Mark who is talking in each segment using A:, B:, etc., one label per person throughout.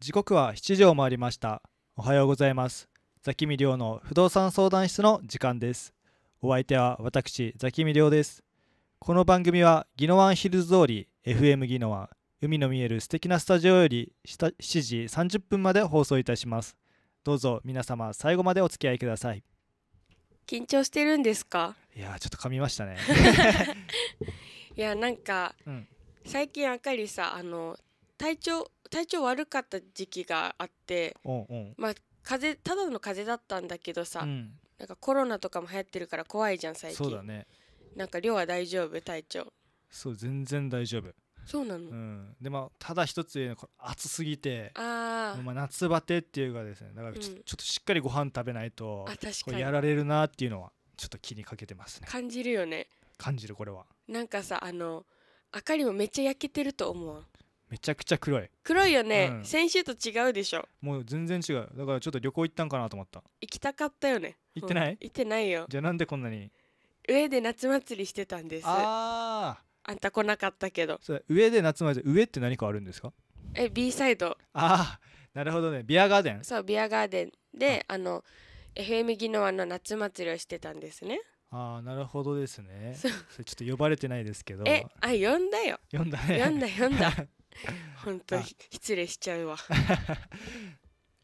A: 時刻は7時を回りましたおはようございますザキミリョウの不動産相談室の時間ですお相手は私ザキミリョウですこの番組はギノワンヒルズ通り FM ギノワン海の見える素敵なスタジオより7時30分まで放送いたしますどうぞ皆様最後までお付き合いください
B: 緊張してるんですか
A: いやちょっと噛みましたね
B: いやなんか、うん、最近あかりさあの体調体調悪かった時期があって、うんうまあ風ただの風邪だったんだけどさ、うん、なんかコロナとかも流行ってるから怖いじゃん最近そうだねなんか量は大丈夫体調
A: そう全然大丈夫そうなの、うん、でもただ一つ言えのは暑すぎてあ、まあ、夏バテっていうかですねだからちょうん、ちょっとしっかりご飯食べないとあ確かにやられるなっていうのはちょっと気にかけてますね
B: 感じるよね
A: 感じるこれは
B: なんかさあの明かりもめっちゃ焼けてると思う
A: めちゃくちゃ黒い黒いよね、うん先
B: 週と違うでしょ
A: もう全然違うだからちょっと旅行行ったんかなと思った
B: 行きたかったよね行ってない行ってないよじ
A: ゃあなんでこんなに
B: 上で夏祭りしてたんですあああんた来なかったけどそう
A: 上で夏祭り上って何かあるんですか
B: え B サイド
A: ああなるほどねビアガーデン
B: そうビアガーデンであの FM ギノワの夏祭りをしてたんですね
A: ああなるほどですねそそれちょっと呼ばれてないですけどえあ呼んだよ呼んだね呼んだ呼んだ 本当失礼しちゃうわ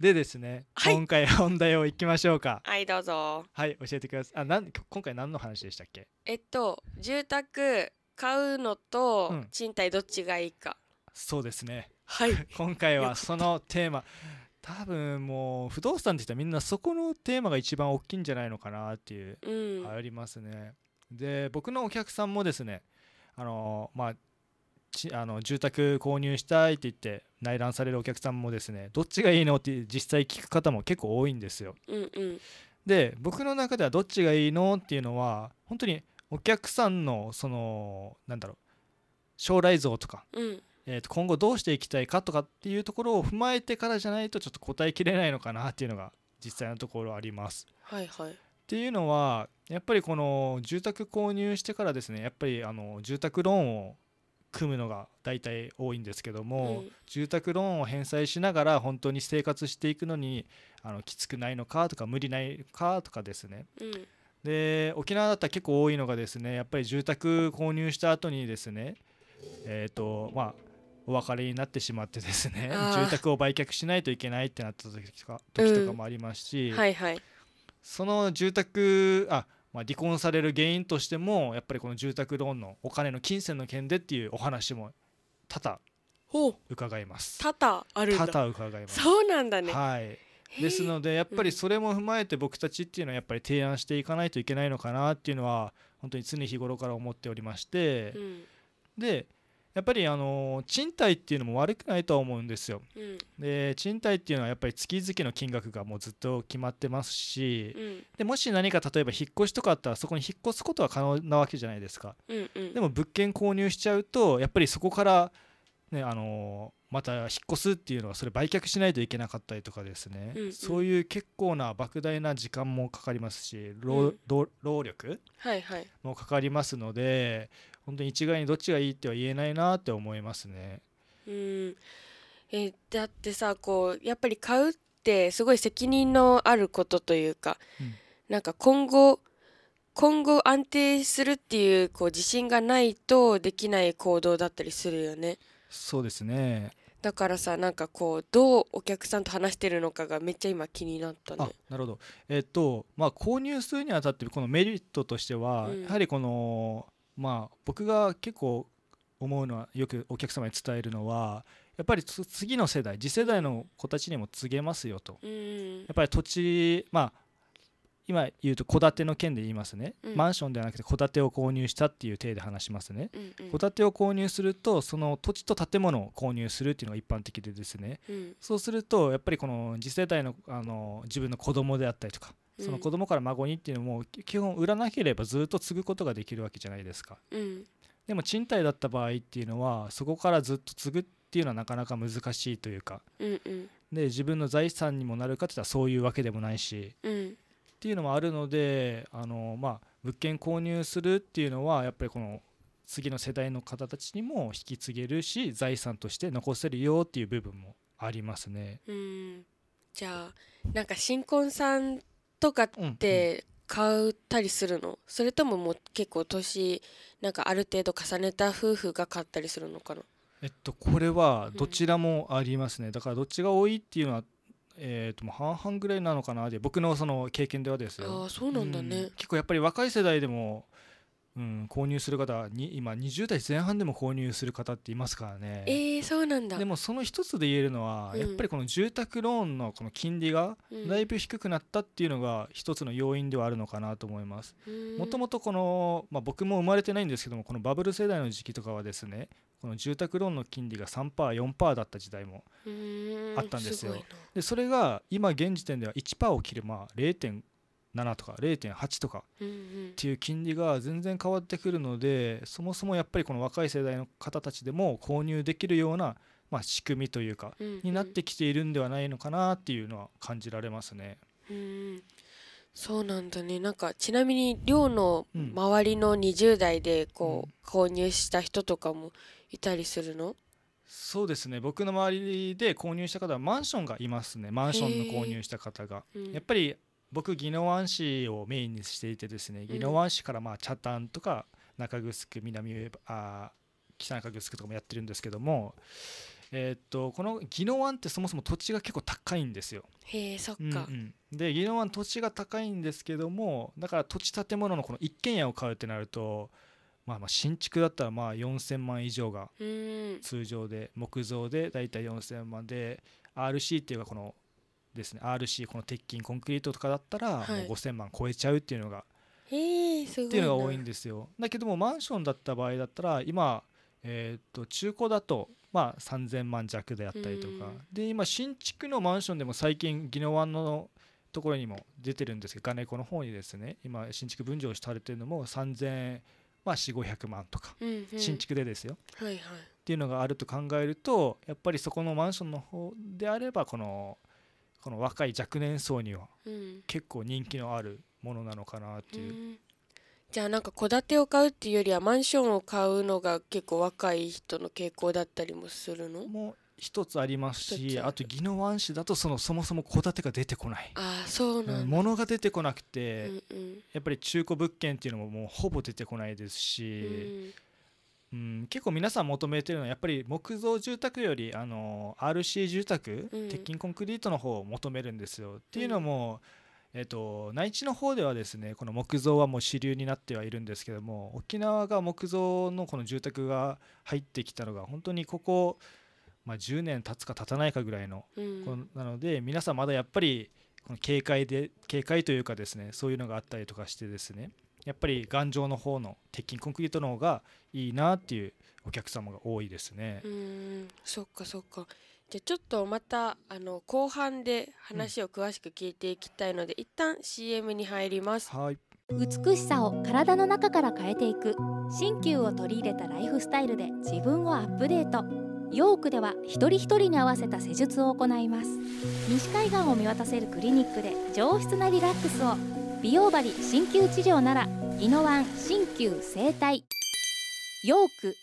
A: でですね、はい、今回本題をいきましょうかはいどうぞはい教えてくださいあなん今回何の話でしたっけ
B: えっと住宅買うのと賃貸どっちがいいか、
A: うん、そうですねはい 今回はそのテーマ多分もう不動産って言ったらみんなそこのテーマが一番大きいんじゃないのかなっていう、うん、ありますねで僕のお客さんもですねあのまああの住宅購入したいって言って内覧されるお客さんもですねどっちがいいのって実際聞く方も結構多いんですよ。うんうん、で僕の中ではどっちがいいのっていうのは本当にお客さんのそのなんだろう将来像とか、うん、えー、と今後どうしていきたいかとかっていうところを踏まえてからじゃないとちょっと答えきれないのかなっていうのが実際のところあります。はいはい、っていうのはやっぱりこの住宅購入してからですねやっぱりあの住宅ローンを組むのが大体多いんですけども、住宅ローンを返済しながら本当に生活していくのにあのきつくないのかとか無理ないかとかですね、うん、で沖縄だったら結構多いのがですねやっぱり住宅購入した後にですねえっ、ー、とまあお別れになってしまってですね住宅を売却しないといけないってなった時とか,、時とかもありますし、うんはい
B: はい、そ
A: の住宅あまあ、離婚される原因としてもやっぱりこの住宅ローンのお金の金銭の件でっていうお話も多々伺います
B: 多々あるんだ多々
A: 伺いますそ
B: うなんだねはいです
A: のでやっぱりそれも踏まえて僕たちっていうのはやっぱり提案していかないといけないのかなっていうのは本当に常日頃から思っておりまして、うん、でやっぱりあの賃貸っていうのも悪くないとは思うんですよ、うん、で賃貸っていうのはやっぱり月々の金額がもうずっと決まってますし、うん、でもし何か例えば引っ越しとかあったらそこに引っ越すことは可能なわけじゃないですか、うんうん、でも物件購入しちゃうとやっぱりそこからねあのまた引っ越すっていうのはそれ売却しないといけなかったりとかですね、うんうん、そういう結構な莫大な時間もかかりますし労うん、労力もかかりますので、はいはい本当に一概にどっちがいいっては言えないなって思いますね。
B: うんえだってさこうやっぱり買うってすごい責任のあることというか、うん、なんか今後今後安定するっていうこう自信がないとできない行動だったりするよね。
A: そうですね
B: だからさなんかこうどうお客さんと話してるのかがめっちゃ今気になったね。
A: なるほど、えっ、とまあ、購入するにあたってこのメリットとしては、うん、やはりこのまあ僕が結構思うのはよくお客様に伝えるのはやっぱり次の世代次世代の子たちにも告げますよと、うん、やっぱり土地まあ今言うと戸建ての件で言いますね、うん、マンションではなくて戸建てを購入したっていう体で話しますね、うんうん、戸建てを購入するとその土地と建物を購入するっていうのが一般的でですね、うん、そうするとやっぱりこの次世代のあの自分の子供であったりとかその子供から孫にっていうのも基本売らなければずっと継ぐことができるわけじゃないですか、うん、でも賃貸だった場合っていうのはそこからずっと継ぐっていうのはなかなか難しいというか、うんうん、で自分の財産にもなるかっていったらそういうわけでもないし、うん、っていうのもあるのであの、まあ、物件購入するっていうのはやっぱりこの次の世代の方たちにも引き継げるし財産として残せるよっていう部分もありますね。
B: うんじゃあなんか新婚さんとかって買ったりするの、それとももう結構年なんかある程度重ねた夫婦が買ったりするのかな
A: えっとこれはどちらもありますね、だからどっちが多いっていうのはえー、とも半々ぐらいなのかなで僕のその経験ではですよあそうなんだね、結構やっぱり若い世代でもうん、購入する方に今20代前半でも購入する方っていますからね、え
B: ー、そうなんだで
A: もその一つで言えるのは、うん、やっぱりこの住宅ローンのこの金利がだいぶ低くなったっていうのが一つの要因ではあるのかなと思いますもともとこの、まあ、僕も生まれてないんですけどもこのバブル世代の時期とかはですねこの住宅ローンの金利が 3%4% だった時代もあったんですよでそれが今現時点では1%を切る、まあ、0.5 0.7とか0.8とかっていう金利が全然変わってくるのでそもそもやっぱりこの若い世代の方たちでも購入できるような、まあ、仕組みというかになってきているんではないのかなっていうのは感じられますね。
B: うんそうなんだねなんかちなみに寮の周りの20代でこう、購入した人とかもいたりするの
A: そうですね僕の周りで購入した方はマンションがいますねマンションの購入した方が、やっぱり僕宜野湾市をメインにしていてですね宜野湾市からまあ北谷とか中城南あ北中城とかもやってるんですけどもえー、っとこの宜野湾ってそもそも土地が結構高いんですよ。
B: へえそっか。うん
A: うん、で宜野湾土地が高いんですけどもだから土地建物のこの一軒家を買うってなると、まあ、まあ新築だったらまあ4,000万以上が通常で木造で大体4,000万で RC っていうかこのですね RC この鉄筋コンクリートとかだったらもう5,000万超えちゃうっていうのが、っていうのが多いんですよだけどもマンションだった場合だったら今、えー、と中古だとまあ3,000万弱であったりとかで今新築のマンションでも最近宜野湾のところにも出てるんですけど金子の方にですね今新築分譲されてるのも3,000まあ、4500万とか、うんうん、新築でですよ、はいはい、っていうのがあると考えるとやっぱりそこのマンションの方であればこの、この若い若年層には結構人気のあるものなのかなっていう。う
B: ん、じゃあなんか戸建てを買うっていうよりはマンションを買うのが結構若い人の傾向だったりもするのも
A: 一つありますしあと宜野湾市だとそのそもそも戸建てが出てこない
B: あそうなん、うん、
A: 物が出てこなくて、うんうん、やっぱり中古物件っていうのももうほぼ出てこないですし、うん、結構皆さん求めてるのはやっぱり木造住宅よりあの RC 住宅、うん、鉄筋コンクリートの方を求めるんですよ。うん、っていうのも、えーと、と内地の方ではですねこの木造はもう主流になってはいるんですけども沖縄が木造のこの住宅が入ってきたのが本当にここ、まあ、10年経つか経たないかぐらいの、うん、なので皆さんまだやっぱりこの警戒で警戒というかですねそういうのがあったりとかしてですねやっぱり頑丈の方の鉄筋コンクリートの方がいいなっていうお客様が多いですね。う
B: んそっかそっかじゃあちょっとまたあの後半で話を詳しく聞いていきたいので、うん、一旦 CM に入ります、はい、美しさを体の中から変えていく鍼灸を取り入れたライフスタイルで自分をアップデートヨークでは一人一人に合わせた施術を行います西海岸を見渡せるクリニックで上質なリラックスを美容針鍼灸治療ならイノワン鍼灸整体ヨーク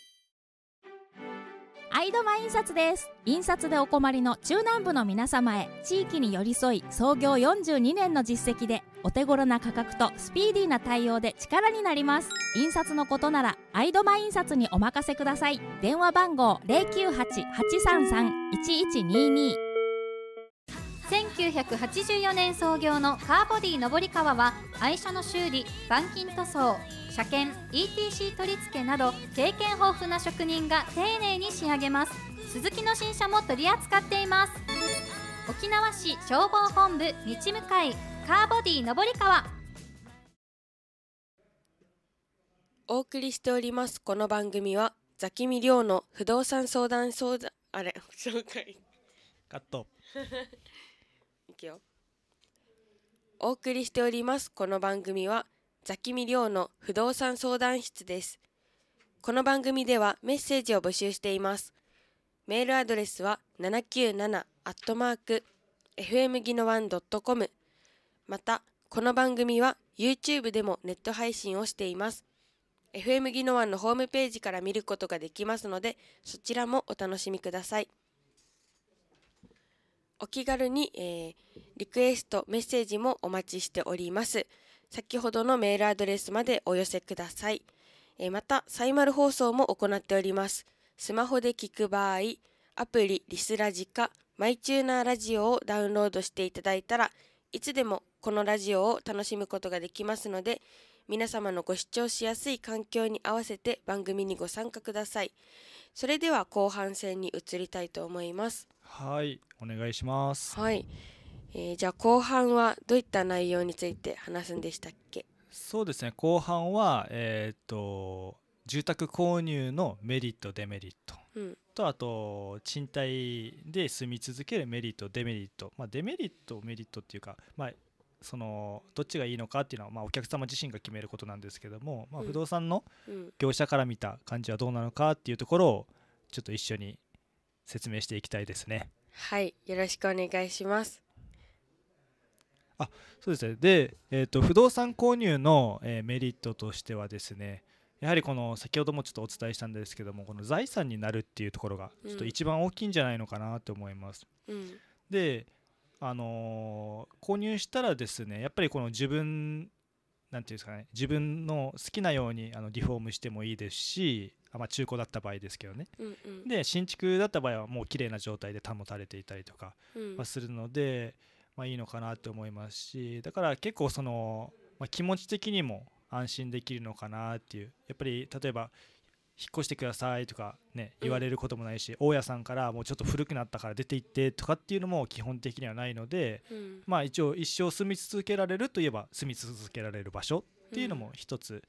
B: アイドマ印刷です印刷でお困りの中南部の皆様へ地域に寄り添い創業42年の実績でお手頃な価格とスピーディーな対応で力になります印刷のことならアイドマ印刷にお任せください電話番号098-833-1122
A: 1984年創業のカーボディ上り川は愛車の修理板金塗装車検 ETC 取り付けなど経験豊富な職人が丁寧に仕上げます鈴木の新車も取り扱っています沖縄市消防本部道向かいカーボディ上り川
B: お送りしておりますこの番組はザキミリョウの不動産相談相談あれ紹介カット けよ。お送りしておりますこの番組はザキミリョウの不動産相談室です。この番組ではメッセージを募集しています。メールアドレスは797 fm ギノワンドットコムまたこの番組は YouTube でもネット配信をしています。FM ギノワンのホームページから見ることができますのでそちらもお楽しみください。お気軽に、えー、リクエスト、メッセージもお待ちしております。先ほどのメールアドレスまでお寄せください。えー、また、サイマル放送も行っております。スマホで聞く場合、アプリリスラジカマイチューナーラジオをダウンロードしていただいたらいつでもこのラジオを楽しむことができますので皆様のご視聴しやすい環境に合わせて番組にご参加ください。それでは後半戦に移りたいと思います。
A: はいお願いし
B: ますはいえー、じゃあ後半はどういった内容について話すんでしたっけ
A: そうですね後半は、えー、っと住宅購入のメリットデメリット、うん、とあと賃貸で住み続けるメリットデメリット、まあ、デメリットメリットっていうか、まあ、そのどっちがいいのかっていうのは、まあ、お客様自身が決めることなんですけども、まあ、不動産の業者から見た感じはどうなのかっていうところをちょっと一緒に説明していきたいですね。
B: はい、よろしくお願いします。
A: あ、そうですね。で、えっ、ー、と不動産購入の、えー、メリットとしてはですね、やはりこの先ほどもちょっとお伝えしたんですけども、この財産になるっていうところがちょっと一番大きいんじゃないのかなと思います。うん、で、あのー、購入したらですね、やっぱりこの自分なんていうんですかね、自分の好きなようにあのリフォームしてもいいですし、あまあ、中古だった場合ですけどね、うんうん、で新築だった場合はもう綺麗な状態で保たれていたりとかはするので、うん、まあ、いいのかなって思いますしだから結構その、まあ、気持ち的にも安心できるのかなっていうやっぱり例えば引っ越してくださいとかね言われることもないし、うん、大家さんからもうちょっと古くなったから出て行ってとかっていうのも基本的にはないので、うん、まあ一応一生住み続けられるといえば住み続けられる場所っていうのも一つ、うん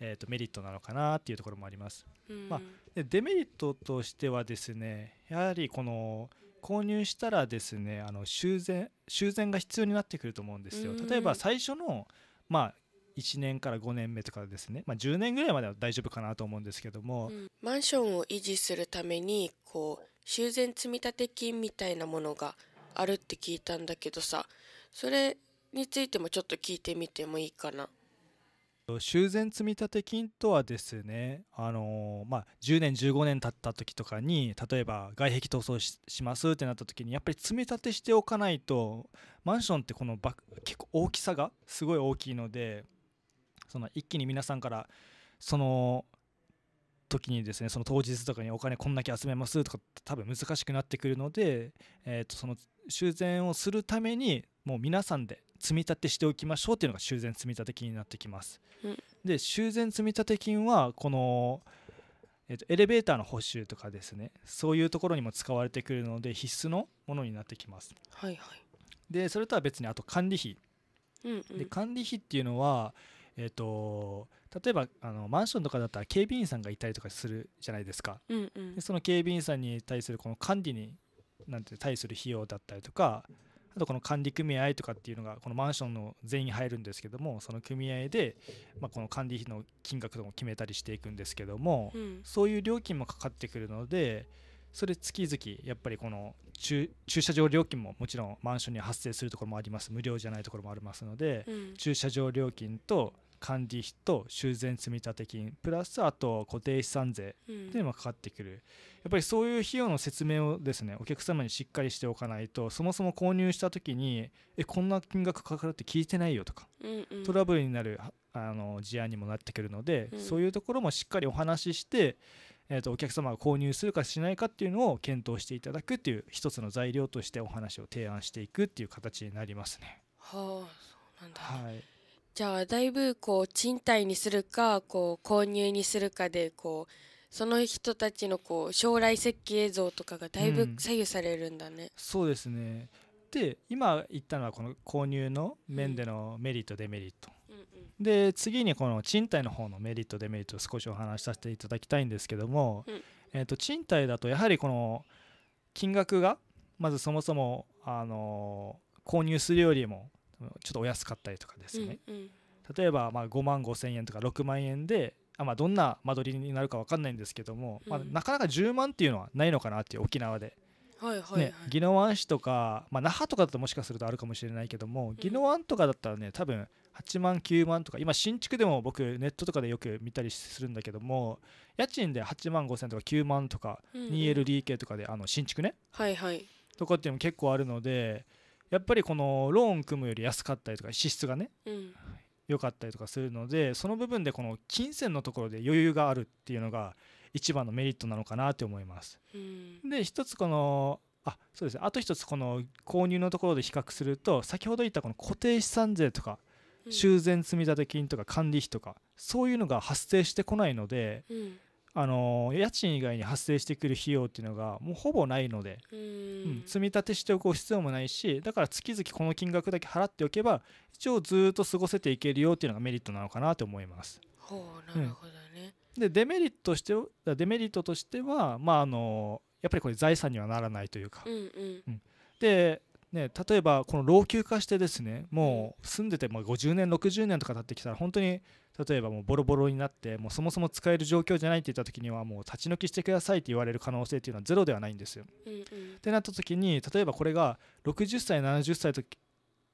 A: えー、とメリットなのかなっていうところもあります、うん、まあ、デメリットとしてはですねやはりこの購入したらですねあの修繕修繕が必要になってくると思うんですよ、うん、例えば最初の、まあ、1年から5年目とかですね、まあ、10年ぐらいまでは大丈夫かなと思うんですけども、うん、
B: マンションを維持するためにこう修繕積立金みたいなものがあるって聞いたんだけどさそれについてもちょっと聞いてみてもいいかな
A: 修繕積立金とはですね、あのまあ、10年15年経った時とかに例えば外壁塗装しますってなった時にやっぱり積み立てしておかないとマンションってこの結構大きさがすごい大きいのでその一気に皆さんからその時にですねその当日とかにお金こんだけ集めますとか多分難しくなってくるので、えー、とその修繕をするためにもう皆さんで積み立てしておきましょうっていうのが修繕積立金になってきます。うん、で修繕積立金はこの、えっとエレベーターの補修とかですねそういうところにも使われてくるので必須のものになってきます。はいはい、でそれとは別にあと管理費。うんうん、で管理費っていうのは、えーと、と例えばあのマンションとかだったら警備員さんがいたりとかするじゃないですか、うんうん、でその警備員さんに対するこの管理になんて対する費用だったりとかあとこの管理組合とかっていうのがこのマンションの全員入るんですけどもその組合で、まこの管理費の金額とかも決めたりしていくんですけども、うん、そういう料金もかかってくるのでそれ月々やっぱりこの駐車場料金ももちろんマンションに発生するところもあります無料じゃないところもありますので、うん、駐車場料金と管理費と修繕積立金プラスあと固定資産税っていうのがかかってくる、うん、やっぱりそういう費用の説明をですねお客様にしっかりしておかないとそもそも購入した時にえこんな金額かかるって聞いてないよとか、うんうん、トラブルになるあの事案にもなってくるので、うん、そういうところもしっかりお話しして、えー、とお客様が購入するかしないかっていうのを検討していただくっていう一つの材料としてお話を提案していくっていう形になりますね。
B: はあそうなんだ、はいじゃあだいぶこう賃貸にするかこう購入にするかでこうその人たちのこう将来設計像とかがだいぶ左右されるんだね。うん、
A: そうですねで今言ったのはこの購入の面でのメリット、デメリット、うんで次にこの賃貸の方のメリットデメリットを少しお話しさせていただきたいんですけども、うん、えー、と賃貸だとやはりこの金額がまずそもそも、あのー、購入するよりもちょっとお安かったりとかですね、うんうん、例えばまあ5万5千円とか6万円であ、まあ、どんな間取りになるか分かんないんですけども、うん、まあ、なかなか10万っていうのはないのかなっていう沖縄で。はいはいはい、ね、宜野湾市とか、まあ、那覇とかだともしかするとあるかもしれないけども宜野湾とかだったらね多分8万9万とか今新築でも僕ネットとかでよく見たりするんだけども家賃で8万5千とか9万とか 2LDK とかで、あの新築ね、はいはい、とかっていうのも結構あるのでやっぱりこのローン組むより安かったりとか支出がね、うん良かったりとかするのでその部分でこの金銭のところで余裕があるっていうのが一番のメリットなのかなって思います。うん、で一つこのあそうですねあと一つこの購入のところで比較すると先ほど言ったこの固定資産税とか修繕積立金とか管理費とかそういうのが発生してこないので、うん、あの家賃以外に発生してくる費用っていうのがもうほぼないので、うん、積み立てしておく必要もないしだから月々この金額だけ払っておけば一応ずっと過ごせていけるよっていうのがメリットなのかなと思います。
B: ほうなるほどね、
A: うん、でデメリットしてデメリットとしては、まあ、あのやっぱりこれ財産にはならないというか。うん、う
B: んうん、
A: でね、例えばこの老朽化してですねもう住んでても50年60年とか経ってきたら本当に例えばもうボロボロになってもうそもそも使える状況じゃないって言った時にはもう立ち退きしてくださいって言われる可能性っていうのはゼロではないんですよ。ってなった時に例えばこれが60歳70歳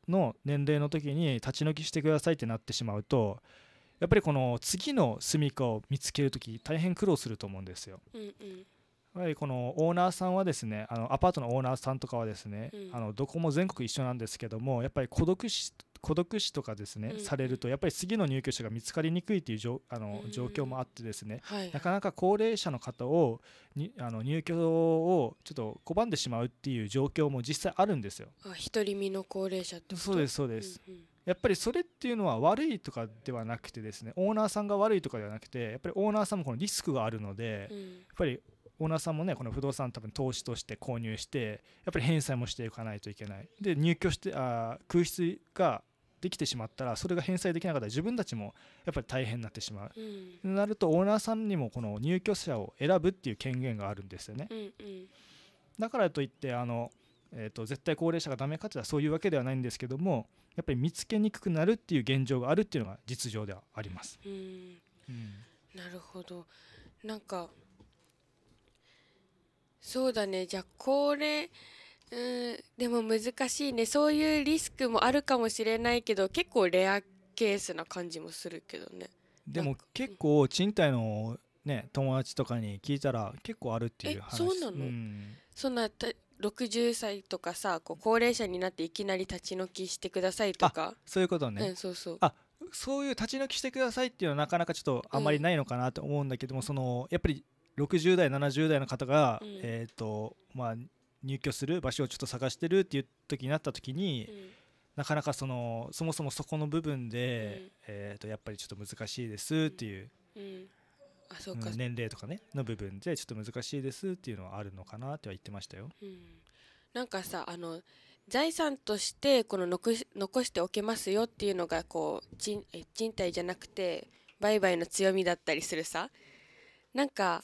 A: の年齢の時に立ち退きしてくださいってなってしまうとやっぱりこの次の住みかを見つける時大変苦労すると思うんですよ。やはりこのオーナーさんはですねあのアパートのオーナーさんとかはですね、うん、あのどこも全国一緒なんですけどもやっぱり孤独死孤独死とかですね、うん、されるとやっぱり次の入居者が見つかりにくいというじょあの、状況もあってですね、はい、なかなか高齢者の方をにあの入居をちょっと拒んでしまうっていう状況も実際あるんですよ。
B: あ独り身の高齢者ってそうですそうです、うんうん
A: やっぱりそれっていうのは悪いとかではなくてですねオーナーさんが悪いとかではなくてやっぱりオーナーさんもこのリスクがあるので、うん、やっぱりオーナーさんもねこの不動産多分投資として購入してやっぱり返済もしていかないといけないで入居してあ空室ができてしまったらそれが返済できなかったら自分たちもやっぱり大変になってしまう、うん、なるとオーナーさんにもこの入居者を選ぶっていう権限があるんですよね、うんうん、だからといってあの、えーと、と絶対高齢者がダメかってそういうわけではないんですけどもやっぱり見つけにくくなるっていう現状があるっていうのが実情ではあります。うん、うん、
B: なるほどなんかそうだね。じゃあ、これ、うん、でも難しいね。そういうリスクもあるかもしれないけど、結構レアケースな感じもするけどね。
A: でも結構賃貸のね友達とかに聞いたら結構あるっていう話そうなの、うん、
B: そんなた60歳とかさこう高齢者になっていきなり立ち退きしてくださいとか
A: そういうことね、うん、そうそうあそういう立ち退きしてくださいっていうのはなかなかちょっとあんまりないのかなと思うんだけども、うん、そのやっぱり60代70代の方が、うん、えっ、ー、とまあ入居する場所をちょっと探してるっていう時になった時に、うん、なかなかそのそもそもそこの部分で、うん、えー、とやっぱりちょっと難しいですっていう、
B: うん、あそうか年
A: 齢とかねの部分でちょっと難しいですっていうのはあるのかなっては言ってましたよ。
B: なんかさあの財産としてこの残し残しておけますよっていうのがこう賃賃貸じゃなくて売買の強みだったりするさなんか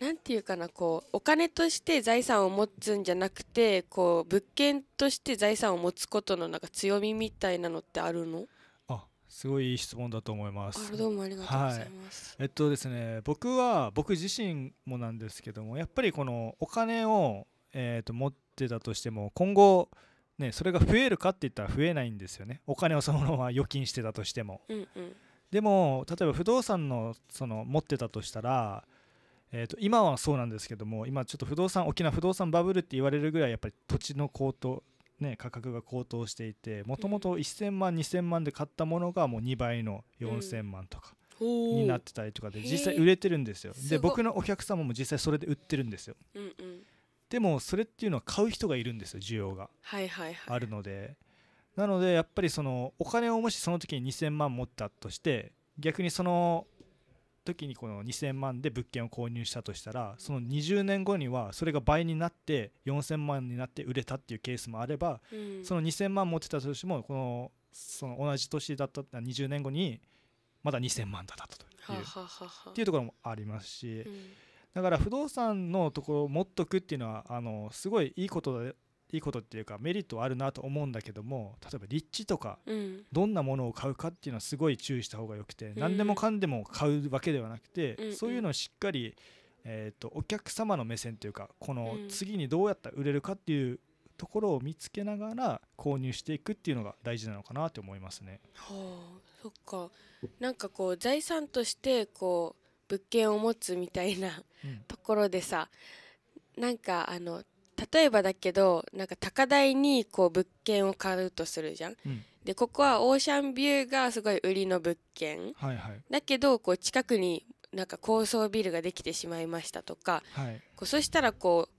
B: なんていうかな、こう、お金として財産を持つんじゃなくて、こう、物件として財産を持つことのなんか強みみたいなのってあるの
A: あ、すごいいい質問だと思います。どうもありがとうございます、はい。えっとですね、僕は、僕自身もなんですけども、やっぱりこのお金を、えーと持ってたとしても、今後、ね、それが増えるかって言ったら増えないんですよね。お金をそのまま預金してたとしても。うんうん、でも、例えば不動産のその持ってたとしたら、えー、と今はそうなんですけども今ちょっと不動産沖縄不動産バブルって言われるぐらいやっぱり土地の高騰ね、価格が高騰していてもともと1,000万2,000万で買ったものがもう2倍の4,000万とかになってたりとかで実際売れてるんですよで僕のお客様も実際それで売ってるんですよ、うんうん、でもそれっていうのは買う人がいるんですよ需要があるので、はいなのでやっぱりそのお金をもしその時に2,000万持ったとして逆にその時にこの2000万で物件を購入したとしたらその20年後にはそれが倍になって4000万になって売れたっていうケースもあれば、うん、その2000万持ってたとしてもこのその同じ年だった20年後にまだ2000万だったという,、
B: っていうところも
A: ありますし、うん、だから不動産のところを持っとくっていうのはあのすごいいいことだいいことっていうかメリットはあるなと思うんだけども例えば立地とか、どんなものを買うかっていうのはすごい注意した方がよくて、うん、何でもかんでも買うわけではなくて、うんそういうのをしっかり、えーと、お客様の目線というかこの次にどうやったら売れるかっていうところを見つけながら購入していくっていうのが大事なのかなと思いますね。は
B: あ、そっかなんかこう財産としてこう物件を持つみたいなところでさ、なんかあの例えばだけどなんか高台にこう物件を買うとするじゃん、うん、でここはオーシャンビューがすごい売りの物件、はいはい、だけどこう近くになんか高層ビルができてしまいましたとか、はい、こうそしたらこう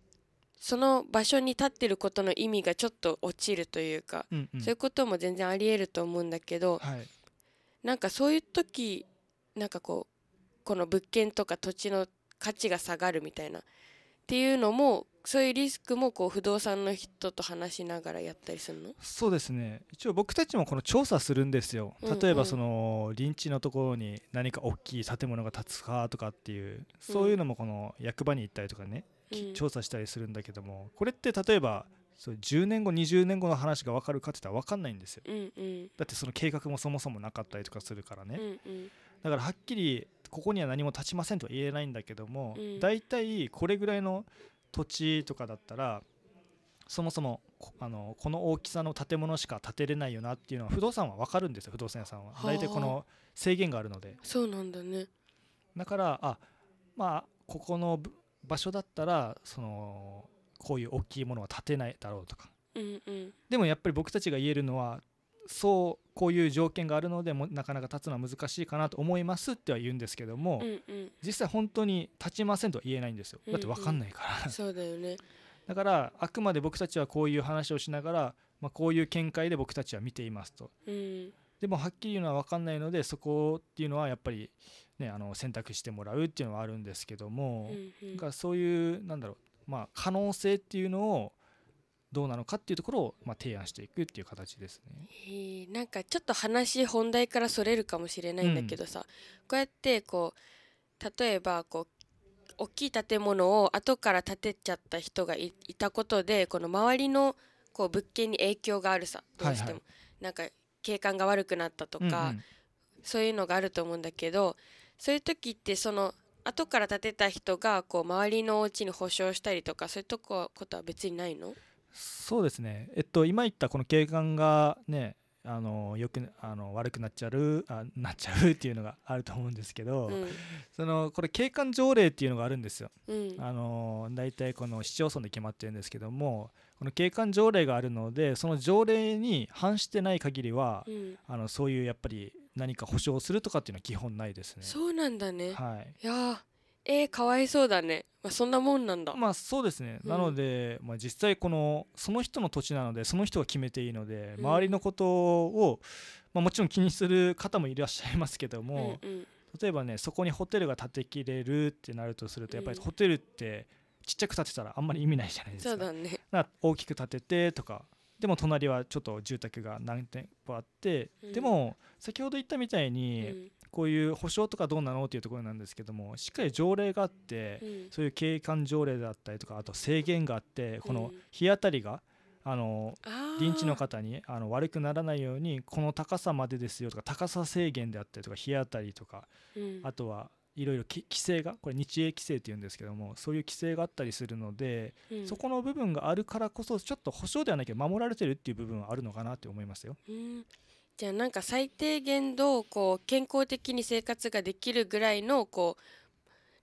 B: その場所に立ってることの意味がちょっと落ちるというか、うんうん、そういうことも全然ありえると思うんだけど、はい、なんかそういう時なんかこうこの物件とか土地の価値が下がるみたいなっていうのもそういうリスクもこう不動産の人と話しながらやったりするの
A: そうですね一応僕たちもこの調査するんですよ、例えばその臨地のところに何か大きい建物が建つかとかっていうそういうのもこの役場に行ったりとかね、うん、調査したりするんだけどもこれって例えばそう10年後20年後の話が分かるかって言ったら分かんないんですよ、うんうん、だってその計画もそもそもなかったりとかするからね、うんうん、だからはっきりここには何も立ちませんとは言えないんだけども、うん、大体これぐらいの土地とかだったらそもそもあのこの大きさの建物しか建てれないよなっていうのは不動産は分かるんですよ不動産屋さんは大体この制限があるので
B: そうなんだね
A: だからあまあここの場所だったらそのこういう大きいものは建てないだろうとか、うんうん、でもやっぱり僕たちが言えるのはそうこういう条件があるのでもなかなか立つのは難しいかなと思いますっては言うんですけども、うんうん、実際本当に立ちませんとは言えないんですよだって分かんないから、うんうん、そうだよねだからあくまで僕たちはこういう話をしながら、まあ、こういう見解で僕たちは見ていますと、うん、でもはっきり言うのは分かんないのでそこっていうのはやっぱり、ね、あの選択してもらうっていうのはあるんですけども、うんうん、だからそういうなんだろう、まあ、可能性っていうのをどうなのかっていうところを、まあ、提案していくっていう形です
B: ね。なんかちょっと話本題からそれるかもしれないんだけどさ、うん、こうやってこう例えばこう大きい建物を後から建てちゃった人がいたことでこの周りのこう物件に影響があるさどうしても、はいはい、なんか景観が悪くなったとか、うんうん、そういうのがあると思うんだけどそういう時ってその後から建てた人がこう周りのお家に保証したりとかそういうとこことは別にないの
A: そうですね、えっと、今言ったこの景観がねあのよくあの悪くなっちゃうあなっちゃうっていうのがあると思うんですけど、うん、そのこれ景観条例っていうのがあるんですよ、うん、あの大体この市町村で決まってるんですけどもこの景観条例があるのでその条例に反してない限りは、うん、あのそういうやっぱり何か保証するとかっていうのは基本ないですねそ
B: うなんだねはいいやえー、かわいそうだね、まあ、そんなもんなんだ
A: まあそうですね、うん、なので、まあ、実際このその人の土地なのでその人が決めていいので、周りのことを、まあ、もちろん気にする方もいらっしゃいますけども、うんうん、例えばねそこにホテルが建てきれるってなるとするとやっぱりホテルってちっちゃく建てたらあんまり意味ないじゃないですか。ね、か大きく建ててとかでも隣はちょっと住宅が何店舗あって、でも先ほど言ったみたいに、こういう保証とかどうなのっていうところなんですけどもしっかり条例があって、うん、そういう景観条例だったりとかあと制限があってこの日当たりが、あの臨地の方にあの悪くならないようにこの高さまでですよとか高さ制限であったりとか日当たりとか、うん、あとはいろいろ規制がこれ日英規制っていうんですけどもそういう規制があったりするので、うん、そこの部分があるからこそちょっと保証ではないけど守られてるっていう部分はあるのかなって思いますよ。
B: うんじゃあなんか最低限どうこう健康的に生活ができるぐらいのこ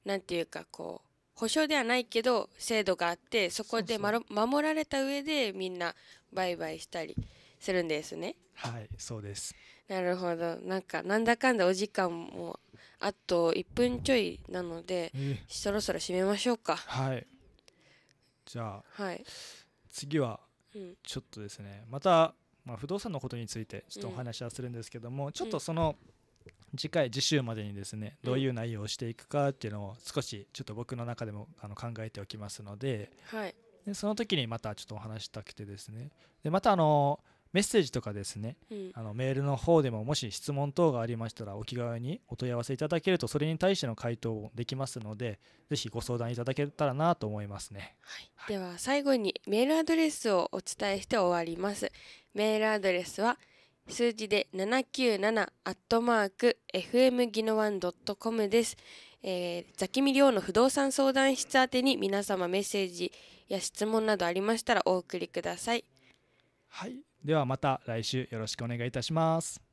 B: うなんていうかこう保証ではないけど制度があってそこでまろ守られた上でみんな売買したりするんですね。
A: はいそうです
B: なるほどなんかなんだかんだお時間もあと1分ちょいなので、えー、そろそろ締めましょうか
A: はいじゃあ、はい、次はちょっとですね、うん、またまあ、不動産のことについてちょっとお話はするんですけども、うん、ちょっとその次回次週までにですねどういう内容をしていくかっていうのを少しちょっと僕の中でもあの考えておきますのではい、でその時にまたちょっとお話したくてですねでまたあのーメッセージとかですね、うん、あのメールの方でももし質問等がありましたらお気軽にお問い合わせいただけるとそれに対しての回答もできますのでぜひご相談いただけたらなと思いますね、は
B: いはい、では最後にメールアドレスをお伝えして終わりますメールアドレスは数字で797アットマーク FM ギノワン .com です、えー、ザキミリョウの不動産相談室宛てに皆様メッセージや質問などありましたらお送りください
A: はいではまた来週よろしくお願いいたします。